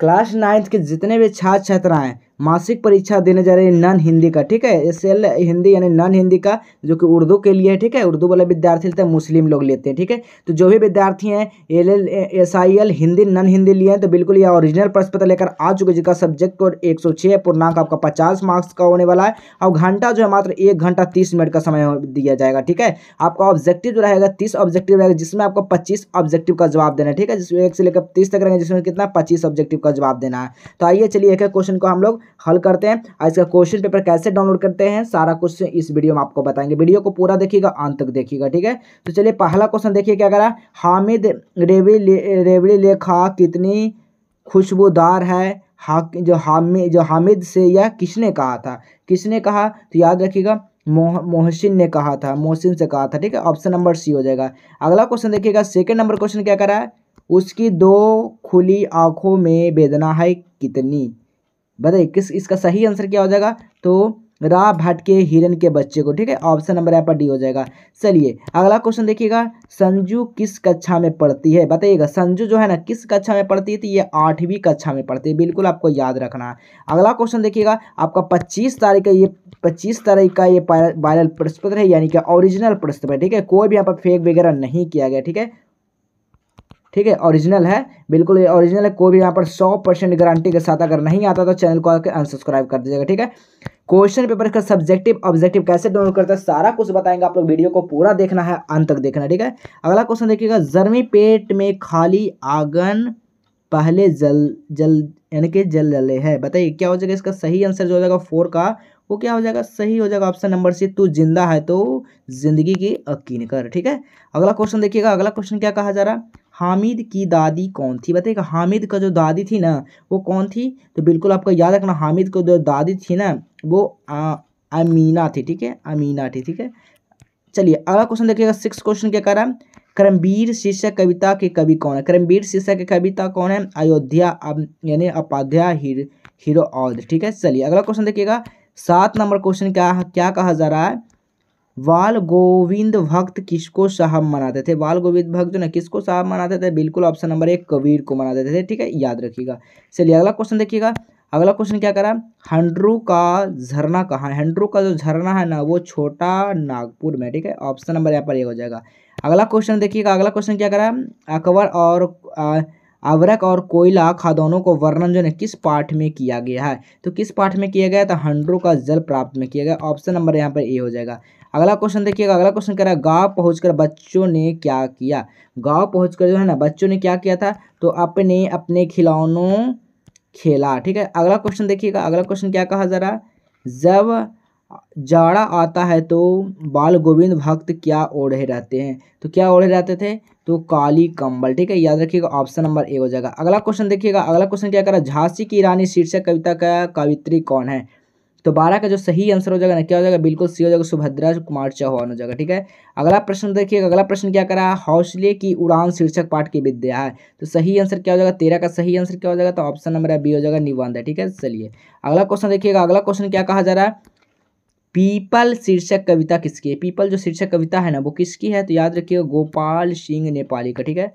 class ninth के जितने भी छात्र छात्राएं मासिक परीक्षा देने जा रही है नन हिंदी का ठीक है एस एल हिंदी यानी नन हिंदी का जो कि उर्दू के लिए है ठीक है उर्दू वाले विद्यार्थी लेते हैं मुस्लिम लोग लेते हैं ठीक है तो जो भी विद्यार्थी हैं L L S I L Hindi non Hindi लिए हैं तो बिल्कुल यह ओरिजिनल प्रश्न पत्र लेकर आ चुके जिसका सब्जेक्ट कोड एक सौ छः पूर्णांक आपका पचास मार्क्स का होने वाला है और घंटा जो है मात्र एक घंटा तीस मिनट का समय दिया जाएगा ठीक है आपका ऑब्जेक्टिव जो रहेगा तीस ऑब्जेक्टिव रहेगा जिसमें आपको पच्चीस ऑब्जेक्टिव का जवाब देना है ठीक है जिसमें एक से लेकर तीस तक रहेंगे जिसमें कितना पच्चीस ऑब्जेक्टिव का जवाब देना है तो आइए चलिए एक क्वेश्चन को हम लोग हल करते हैं और इसका क्वेश्चन पेपर कैसे डाउनलोड करते हैं सारा कुछ इस वीडियो में आपको बताएंगे वीडियो को पूरा देखिएगा अंत तक देखिएगा ठीक है तो चलिए पहला क्वेश्चन देखिए क्या करा हामिद रेवड़ी रेवड़ी लेखा कितनी खुशबूदार है हा, जो हामिद जो हामिद से यह किसने कहा था किसने कहा तो याद रखिएगा मोह मोहसिन ने कहा था मोहसिन से कहा था ठीक है ऑप्शन नंबर सी हो जाएगा अगला क्वेश्चन देखिएगा सेकंड नंबर क्वेश्चन क्या करा है उसकी दो खुली आंखों में वेदना है कितनी बताइए किस इसका सही आंसर क्या हो जाएगा तो रा के हिरन के बच्चे को ठीक है ऑप्शन नंबर यहाँ पर डी हो जाएगा चलिए अगला क्वेश्चन देखिएगा संजू किस कक्षा में पढ़ती है बताइएगा संजू जो है ना किस कक्षा में पढ़ती है तो ये आठवीं कक्षा में पढ़ती है बिल्कुल आपको याद रखना अगला क्वेश्चन देखिएगा आपका पच्चीस तारीख का ये पच्चीस तारीख का ये वायरल पत्र है यानी कि ओरिजिनल पत्र ठीक है कोई भी यहाँ पर फेक वगैरह नहीं किया गया ठीक है ठीक है ओरिजिनल है बिल्कुल ये ओरिजिनल है कोई भी यहाँ पर सौ परसेंट गारंटी के साथ अगर नहीं आता तो चैनल को आकर अनसब्सक्राइब कर दीजिएगा ठीक है क्वेश्चन पेपर का सब्जेक्टिव ऑब्जेक्टिव कैसे डाउनलोड करता है सारा कुछ बताएंगे आप लोग वीडियो को पूरा देखना है अंत तक देखना ठीक है अगला क्वेश्चन देखिएगा जर्मी पेट में खाली आंगन पहले जल जल यानी कि जल जले है बताइए क्या हो जाएगा इसका सही आंसर जो हो जाएगा फोर का वो क्या हो जाएगा सही हो जाएगा ऑप्शन नंबर सी तू जिंदा है तो जिंदगी की अकीन कर ठीक है अगला क्वेश्चन देखिएगा अगला क्वेश्चन क्या कहा जा रहा है हामिद की दादी कौन थी बताइएगा हामिद का जो दादी थी ना वो कौन थी तो बिल्कुल आपको याद रखना हामिद को जो दादी थी ना वो आ, अमीना थी ठीक है अमीना थी ठीक है चलिए अगला क्वेश्चन देखिएगा सिक्स क्वेश्चन क्या रहा है करमवीर शीर्षक कविता के कवि कौन है करमवीर शीर्षक के कविता कौन है अयोध्या यानी अपाध्याय हीरो हीरो ठीक है चलिए अगला क्वेश्चन देखिएगा सात नंबर क्वेश्चन क्या क्या कहा जा रहा है बाल गोविंद भक्त किसको साहब मनाते थे बाल गोविंद भक्त जो ना किसको साहब मनाते थे बिल्कुल ऑप्शन नंबर एक कबीर को मनाते थे ठीक है याद रखिएगा चलिए अगला क्वेश्चन देखिएगा अगला क्वेश्चन क्या करा हंड्रू का झरना कहाँ हंड्रू का जो झरना है ना वो छोटा नागपुर में ठीक है ऑप्शन नंबर यहाँ पर ये हो जाएगा अगला क्वेश्चन देखिएगा अगला क्वेश्चन क्या करा अकबर और अवरक और कोयला खादौनों को वर्णन जो है किस पाठ में किया गया है तो किस पाठ में किया गया तो हंड्रू का जल प्राप्त में किया गया ऑप्शन नंबर यहाँ पर ए हो जाएगा अगला क्वेश्चन देखिएगा अगला क्वेश्चन कह रहा है गाँव पहुँचकर बच्चों ने क्या किया गाँव पहुँच जो है ना बच्चों ने क्या किया था तो अपने अपने खिलौनों खेला ठीक है अगला क्वेश्चन देखिएगा अगला क्वेश्चन क्या कहा जरा जब जाड़ा आता है तो बाल गोविंद भक्त क्या ओढ़े रहते हैं तो क्या ओढ़े रहते थे तो काली कंबल ठीक है याद रखिएगा ऑप्शन नंबर ए हो जाएगा अगला क्वेश्चन देखिएगा अगला क्वेश्चन क्या करा झांसी की रानी शीर्षक कविता का कवित्री कौन है तो बारह का जो सही आंसर हो जाएगा ना क्या हो जाएगा बिल्कुल सी हो जाएगा सुभद्रा कुमार चौहान हो जाएगा ठीक है अगला प्रश्न देखिए अगला प्रश्न क्या करा है हौसले की उड़ान शीर्षक पाठ की विद्या है तो सही आंसर क्या हो जाएगा तेरह का सही आंसर क्या हो जाएगा तो ऑप्शन नंबर बी हो जाएगा निबंध है ठीक है चलिए अगला क्वेश्चन देखिएगा अगला क्वेश्चन क्या कहा जा रहा है पीपल शीर्षक कविता किसकी है पीपल जो शीर्षक कविता है ना वो किसकी है तो याद रखिएगा गोपाल सिंह नेपाली का ठीक है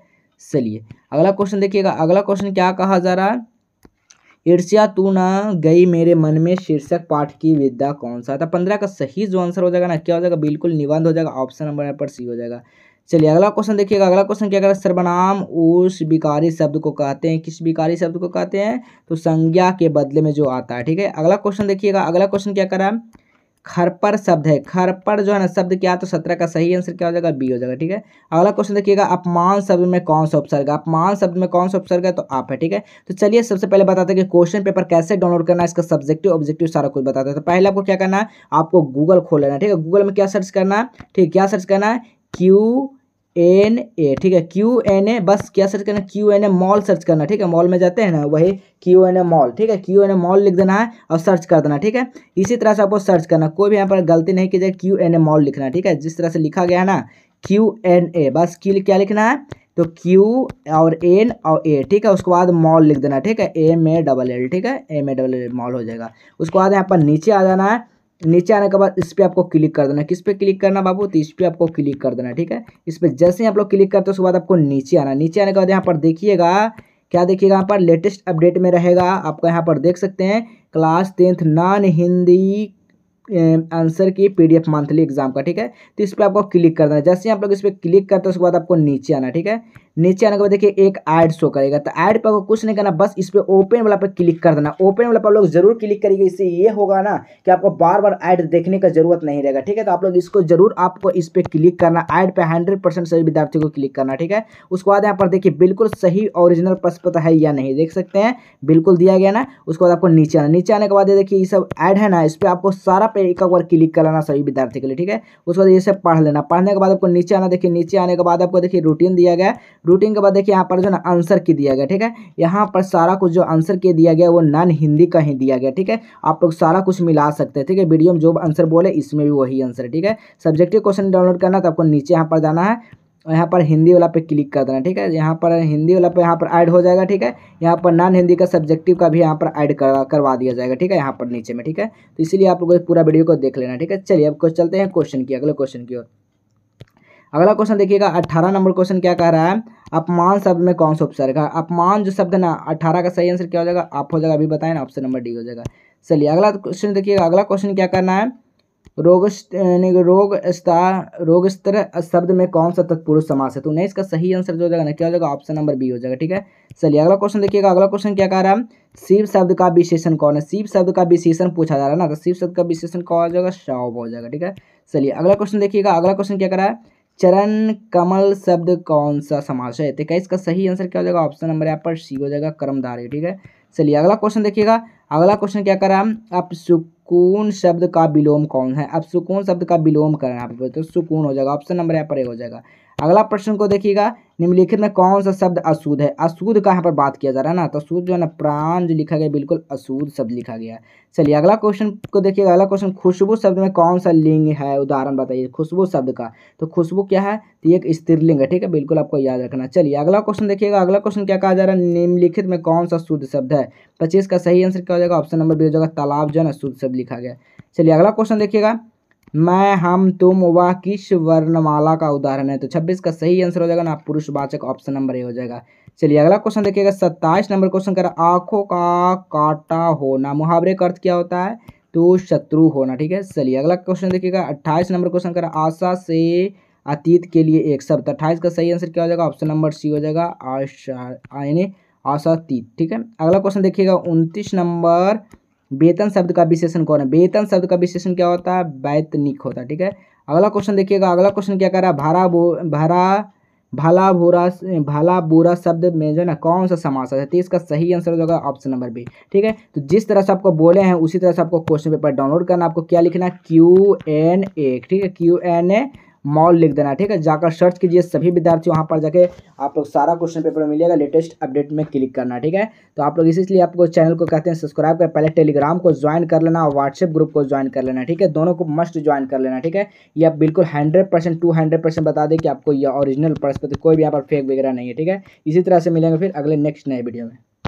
चलिए अगला क्वेश्चन देखिएगा अगला क्वेश्चन क्या कहा जा रहा है ईर्ष्या तू ना गई मेरे मन में शीर्षक पाठ की विद्या कौन सा था तो पंद्रह का सही जो आंसर हो जाएगा ना क्या हो जाएगा बिल्कुल निबंध हो जाएगा ऑप्शन नंबर यहाँ पर सी हो जाएगा चलिए अगला क्वेश्चन देखिएगा अगला क्वेश्चन क्या करें सर्वनाम उस विकारी शब्द को कहते हैं किस विकारी शब्द को कहते हैं तो संज्ञा के बदले में जो आता है ठीक है अगला क्वेश्चन देखिएगा अगला क्वेश्चन क्या करा है खरपर शब्द है खरपर जो है ना शब्द क्या तो सत्रह का सही आंसर क्या हो जाएगा बी हो जाएगा ठीक है अगला क्वेश्चन देखिएगा अपमान शब्द में कौन सा उपसर्ग अपमान शब्द में कौन सा उपसर्ग है तो आप है ठीक है तो चलिए सबसे पहले बताते हैं कि क्वेश्चन पेपर कैसे डाउनलोड करना है इसका सब्जेक्टिव ऑब्जेक्टिव सारा कुछ बताते हैं तो पहले आपको क्या करना है आपको गूगल खोल लेना ठीक है गूगल में क्या सर्च करना है ठीक क्या सर्च करना है क्यू एन ए ठीक है क्यू एन ए बस क्या सर्च करना Q N A mall search करना ठीक है मॉल में जाते हैं ना वही क्यू एन ए मॉल ठीक है क्यू एन ए मॉल लिख देना है और सर्च कर देना ठीक है इसी तरह से आपको सर्च करना कोई भी यहाँ पर गलती नहीं की जाए क्यू एन ए मॉल लिखना ठीक है जिस तरह से लिखा गया है ना क्यू एन ए बस क्यू क्या लिखना है तो क्यू और एन और ए ठीक है उसके बाद मॉल लिख देना ठीक है एम ए डबल एल ठीक है M A double L mall हो जाएगा उसके बाद यहाँ पर नीचे आ जाना है नीचे आने के बाद इस पर आपको क्लिक कर देना किस पे क्लिक करना बाबू तो इस पर आपको क्लिक कर देना ठीक है इस पर जैसे ही आप लोग क्लिक करते हो उसके बाद आपको नीचे आना नीचे आने के बाद यहाँ पर देखिएगा क्या देखिएगा यहाँ पर लेटेस्ट अपडेट में रहेगा आपका यहाँ पर देख सकते हैं class tenth non Hindi answer की पीडीएफ मंथली एग्जाम का ठीक है तो इस पर आपको क्लिक करना है जैसे ही आप लोग इस पर क्लिक करते हो उसके बाद आपको नीचे आना ठीक है नीचे आने के बाद देखिए एक ऐड शो करेगा तो ऐड पर कुछ नहीं करना बस इस पर ओपन वाला पर क्लिक कर देना ओपन वाला पर लोग जरूर क्लिक करिएगा इससे ये होगा ना कि आपको बार बार ऐड देखने का जरूरत नहीं रहेगा ठीक है तो आप लोग इसको जरूर आपको इस पर क्लिक करना ऐड पर हंड्रेड परसेंट सभी विद्यार्थियों को क्लिक करना ठीक है उसके बाद यहाँ पर देखिए बिल्कुल सही ओरिजिनल पता है या नहीं देख सकते हैं बिल्कुल दिया गया ना उसके बाद आपको नीचे आना नीचे आने के बाद देखिए ये सब ऐड है ना इस पर आपको सारा पे एक बार क्लिक कराना सभी विद्यार्थी के लिए ठीक है उसके बाद ये सब पढ़ लेना पढ़ने के बाद आपको नीचे आना देखिए नीचे आने के बाद आपको देखिए रूटीन दिया गया रूटिंग के बाद देखिए यहाँ पर जो ना आंसर की दिया गया ठीक है यहाँ पर सारा कुछ जो आंसर के दिया गया वो नॉन हिंदी का ही दिया गया ठीक है आप लोग सारा कुछ मिला सकते हैं ठीक है वीडियो में जो आंसर बोले इसमें भी वही आंसर है ठीक है सब्जेक्टिव क्वेश्चन डाउनलोड करना तो आपको नीचे यहाँ पर जाना है यहाँ पर हिंदी वाला पे क्लिक कर देना ठीक है यहाँ पर हिंदी वाला पे यहाँ पर ऐड हो जाएगा ठीक है यहाँ पर नॉन हिंदी का सब्जेक्टिव का भी यहाँ पर ऐड कर, करवा दिया जाएगा ठीक है यहाँ पर नीचे में ठीक है तो इसीलिए आप लोग पूरा वीडियो को देख लेना ठीक है चलिए अब चलते हैं क्वेश्चन की अगले क्वेश्चन की ओर अगला क्वेश्चन देखिएगा अट्ठारह नंबर क्वेश्चन क्या कह रहा है अपमान शब्द में कौन सा उपसर्ग है अपमान जो शब्द है ना अट्ठारह का सही आंसर क्या हो जाएगा आप हो जाएगा अभी बताएं ना ऑप्शन नंबर डी हो जाएगा चलिए अगला क्वेश्चन देखिएगा अगला क्वेश्चन क्या करना है रोग रोग स्तर रोग स्तर शब्द में कौन सा तत्पुरुष समास है तो नहीं इसका सही आंसर जो हो जाएगा ना क्या हो जाएगा ऑप्शन नंबर बी हो जाएगा ठीक है चलिए अगला क्वेश्चन देखिएगा अगला क्वेश्चन क्या कह रहा है शिव शब्द का विशेषण कौन है शिव शब्द का विशेषण पूछा जा रहा है ना तो शिव शब्द का विशेषण कौन हो जाएगा शव हो जाएगा ठीक है चलिए अगला क्वेश्चन देखिएगा अगला क्वेश्चन क्या कर रहा है चरण कमल शब्द कौन सा समाज है इसका सही आंसर क्या हो जाएगा ऑप्शन नंबर यहाँ पर सी हो जाएगा कर्मधारी ठीक है चलिए अगला क्वेश्चन देखिएगा अगला क्वेश्चन क्या कर रहा है अब सुकून शब्द का विलोम कौन है अब सुकून शब्द का विलोम कर आप तो सुकून हो जाएगा ऑप्शन नंबर यहाँ पर ए हो जाएगा अगला प्रश्न को देखिएगा निम्नलिखित में कौन सा शब्द अशुद्ध है अशुद्ध का यहाँ पर बात किया जा रहा है ना तो अशुद्ध जो है ना प्राण जो लिखा गया बिल्कुल अशुद्ध शब्द लिखा गया चलिए अगला क्वेश्चन को देखिएगा अगला क्वेश्चन खुशबू शब्द में कौन सा लिंग है उदाहरण बताइए खुशबू शब्द का तो खुशबू क्या है तो एक स्त्रीलिंग है ठीक है बिल्कुल आपको याद रखना चलिए अगला क्वेश्चन देखिएगा अगला क्वेश्चन क्या कहा जा रहा है निम्नलिखित में कौन सा शुद्ध शब्द है पच्चीस का सही आंसर क्या हो जाएगा ऑप्शन नंबर बी हो जाएगा तालाब जो है ना शुद्ध शब्द लिखा गया चलिए अगला क्वेश्चन देखिएगा मैं हम तुम वह किस वर्णमाला का उदाहरण है तो छब्बीस का सही आंसर हो जाएगा ना पुरुषवाचक ऑप्शन नंबर ए हो जाएगा चलिए अगला क्वेश्चन देखिएगा सत्ताईस नंबर क्वेश्चन कर आंखों का काटा होना मुहावरे का अर्थ क्या होता है तो शत्रु होना ठीक है चलिए अगला क्वेश्चन देखिएगा अट्ठाईस नंबर क्वेश्चन कर आशा से अतीत के लिए एक शब्द अट्ठाईस का सही आंसर क्या हो जाएगा ऑप्शन नंबर सी हो जाएगा आशा यानी आशातीत ठीक है अगला क्वेश्चन देखिएगा उनतीस नंबर वेतन शब्द का विशेषण कौन है वेतन शब्द का विशेषण क्या होता है वैतनिक होता है ठीक है अगला क्वेश्चन देखिएगा अगला क्वेश्चन क्या कर रहा है भरा बो भरा भला भूरा भाला बुरा शब्द में जो है ना कौन सा समास है तो इसका सही आंसर हो जाएगा ऑप्शन नंबर बी ठीक है तो जिस तरह से आपको बोले हैं उसी तरह से आपको क्वेश्चन पेपर डाउनलोड करना आपको क्या लिखना क्यू एन ए ठीक है क्यू एन ए मॉल लिख देना ठीक है जाकर सर्च कीजिए सभी विद्यार्थी वहाँ पर जाके आप लोग सारा क्वेश्चन पेपर में मिलेगा लेटेस्ट अपडेट में क्लिक करना ठीक है तो आप लोग इसीलिए आपको चैनल को कहते हैं सब्सक्राइब कर पहले टेलीग्राम को ज्वाइन कर लेना और व्हाट्सएप ग्रुप को ज्वाइन कर लेना ठीक है दोनों को मस्ट ज्वाइन कर लेना ठीक है यह बिल्कुल hundred percent two hundred percent बता दें कि आपको यह ओरिजिनल परस्पति कोई भी यहाँ पर फेक वगैरह नहीं है ठीक है इसी तरह से मिलेंगे फिर अगले नेक्स्ट नए वीडियो में